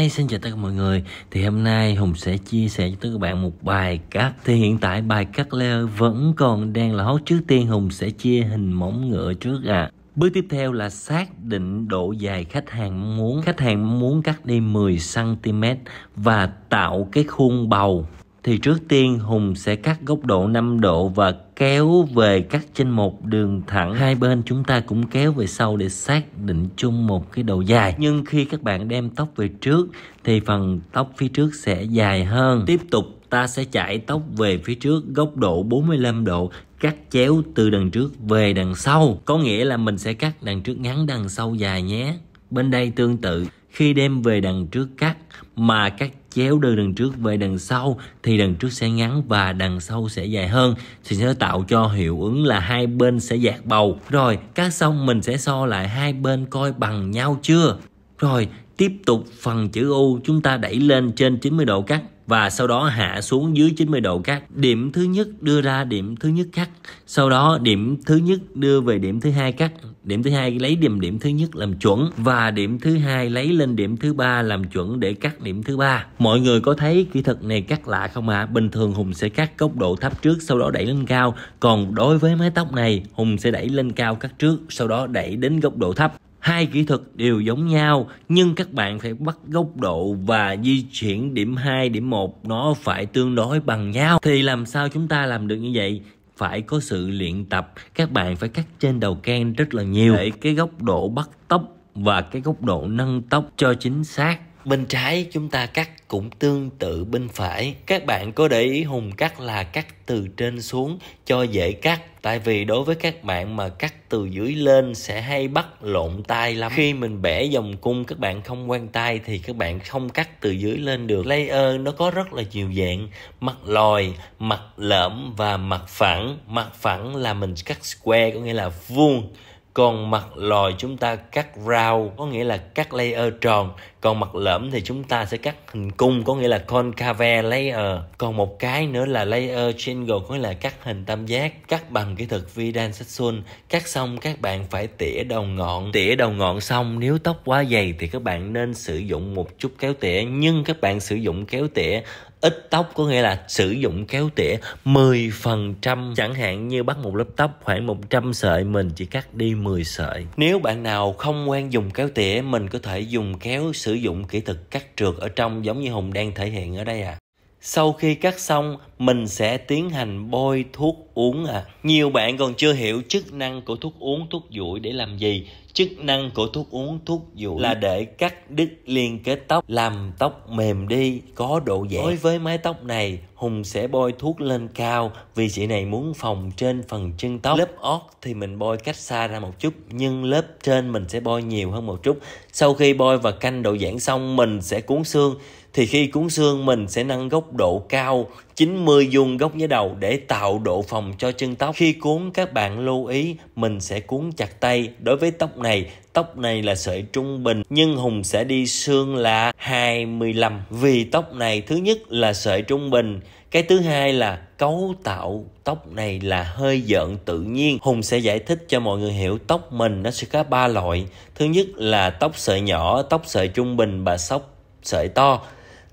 Hi, xin chào tất cả mọi người Thì hôm nay Hùng sẽ chia sẻ cho tất cả các bạn một bài cắt Thì hiện tại bài cắt leo vẫn còn đang là hot Trước tiên Hùng sẽ chia hình móng ngựa trước à Bước tiếp theo là xác định độ dài khách hàng muốn Khách hàng muốn cắt đi 10cm và tạo cái khuôn bầu thì trước tiên Hùng sẽ cắt góc độ 5 độ và kéo về cắt trên một đường thẳng. Hai bên chúng ta cũng kéo về sau để xác định chung một cái độ dài. Nhưng khi các bạn đem tóc về trước thì phần tóc phía trước sẽ dài hơn. Tiếp tục ta sẽ chải tóc về phía trước góc độ 45 độ cắt chéo từ đằng trước về đằng sau. Có nghĩa là mình sẽ cắt đằng trước ngắn đằng sau dài nhé. Bên đây tương tự khi đem về đằng trước cắt mà cắt chéo đưa đằng trước về đằng sau thì đằng trước sẽ ngắn và đằng sau sẽ dài hơn thì sẽ tạo cho hiệu ứng là hai bên sẽ dạt bầu rồi cắt xong mình sẽ so lại hai bên coi bằng nhau chưa rồi tiếp tục phần chữ U chúng ta đẩy lên trên 90 độ cắt và sau đó hạ xuống dưới 90 độ cắt. Điểm thứ nhất đưa ra điểm thứ nhất cắt, sau đó điểm thứ nhất đưa về điểm thứ hai cắt điểm thứ hai lấy điểm điểm thứ nhất làm chuẩn và điểm thứ hai lấy lên điểm thứ ba làm chuẩn để cắt điểm thứ ba mọi người có thấy kỹ thuật này cắt lạ không ạ à? bình thường hùng sẽ cắt góc độ thấp trước sau đó đẩy lên cao còn đối với mái tóc này hùng sẽ đẩy lên cao cắt trước sau đó đẩy đến góc độ thấp hai kỹ thuật đều giống nhau nhưng các bạn phải bắt góc độ và di chuyển điểm 2, điểm 1 nó phải tương đối bằng nhau thì làm sao chúng ta làm được như vậy phải có sự luyện tập các bạn phải cắt trên đầu ken rất là nhiều để cái góc độ bắt tóc và cái góc độ nâng tóc cho chính xác Bên trái chúng ta cắt cũng tương tự bên phải. Các bạn có để ý Hùng cắt là cắt từ trên xuống cho dễ cắt. Tại vì đối với các bạn mà cắt từ dưới lên sẽ hay bắt lộn tay lắm. Khi mình bẻ dòng cung các bạn không quan tay thì các bạn không cắt từ dưới lên được. Layer nó có rất là nhiều dạng. Mặt lòi, mặt lõm và mặt phẳng. Mặt phẳng là mình cắt square có nghĩa là vuông còn mặt lòi chúng ta cắt rau có nghĩa là cắt layer tròn còn mặt lõm thì chúng ta sẽ cắt hình cung có nghĩa là concave layer còn một cái nữa là layer triangle có nghĩa là cắt hình tam giác cắt bằng kỹ thuật vidan sexual cắt xong các bạn phải tỉa đầu ngọn tỉa đầu ngọn xong nếu tóc quá dày thì các bạn nên sử dụng một chút kéo tỉa nhưng các bạn sử dụng kéo tỉa ít tóc có nghĩa là sử dụng kéo tỉa 10% chẳng hạn như bắt một lớp tóc khoảng 100 sợi mình chỉ cắt đi 10 sợi nếu bạn nào không quen dùng kéo tỉa mình có thể dùng kéo sử dụng kỹ thuật cắt trượt ở trong giống như Hùng đang thể hiện ở đây à sau khi cắt xong mình sẽ tiến hành bôi thuốc uống à nhiều bạn còn chưa hiểu chức năng của thuốc uống thuốc dụi để làm gì chức năng của thuốc uống thuốc dụ là để cắt đứt liên kết tóc làm tóc mềm đi có độ dẻo đối với mái tóc này hùng sẽ bôi thuốc lên cao vì chị này muốn phòng trên phần chân tóc lớp ót thì mình bôi cách xa ra một chút nhưng lớp trên mình sẽ bôi nhiều hơn một chút sau khi bôi và canh độ giãn xong mình sẽ cuốn xương thì khi cuốn xương mình sẽ nâng góc độ cao 90 vuông góc với đầu để tạo độ phòng cho chân tóc. Khi cuốn các bạn lưu ý mình sẽ cuốn chặt tay. Đối với tóc này, tóc này là sợi trung bình nhưng Hùng sẽ đi xương là 25 vì tóc này thứ nhất là sợi trung bình, cái thứ hai là cấu tạo tóc này là hơi giận tự nhiên. Hùng sẽ giải thích cho mọi người hiểu tóc mình nó sẽ có ba loại. Thứ nhất là tóc sợi nhỏ, tóc sợi trung bình và tóc sợi to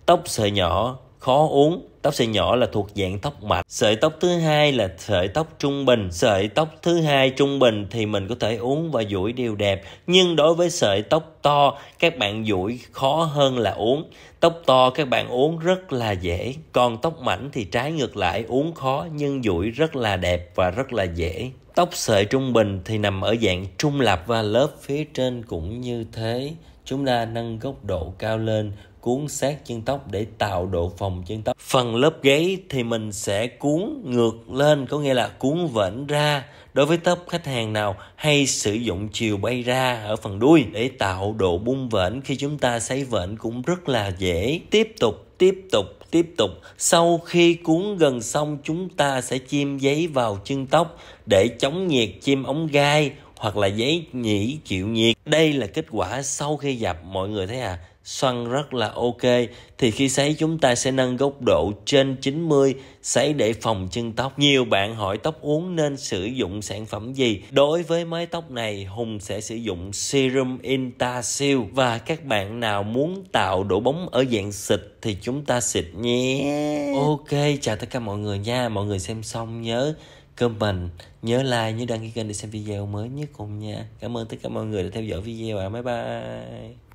tóc sợi nhỏ khó uống tóc sợi nhỏ là thuộc dạng tóc mạch sợi tóc thứ hai là sợi tóc trung bình sợi tóc thứ hai trung bình thì mình có thể uống và duỗi đều đẹp nhưng đối với sợi tóc to các bạn duỗi khó hơn là uống tóc to các bạn uống rất là dễ còn tóc mảnh thì trái ngược lại uống khó nhưng duỗi rất là đẹp và rất là dễ tóc sợi trung bình thì nằm ở dạng trung lập và lớp phía trên cũng như thế chúng ta nâng góc độ cao lên cuốn sát chân tóc để tạo độ phòng chân tóc phần lớp gáy thì mình sẽ cuốn ngược lên có nghĩa là cuốn vểnh ra đối với tóc khách hàng nào hay sử dụng chiều bay ra ở phần đuôi để tạo độ bung vểnh khi chúng ta sấy vểnh cũng rất là dễ tiếp tục tiếp tục tiếp tục sau khi cuốn gần xong chúng ta sẽ chim giấy vào chân tóc để chống nhiệt chim ống gai hoặc là giấy nhỉ chịu nhiệt. Đây là kết quả sau khi dập mọi người thấy à xoăn rất là ok thì khi sấy chúng ta sẽ nâng góc độ trên 90 sấy để phòng chân tóc nhiều bạn hỏi tóc uống nên sử dụng sản phẩm gì đối với mái tóc này Hùng sẽ sử dụng serum Intasil và các bạn nào muốn tạo độ bóng ở dạng xịt thì chúng ta xịt nhé ok chào tất cả mọi người nha mọi người xem xong nhớ comment nhớ like nhớ đăng ký kênh để xem video mới nhất cùng nha cảm ơn tất cả mọi người đã theo dõi video ạ à. bye bye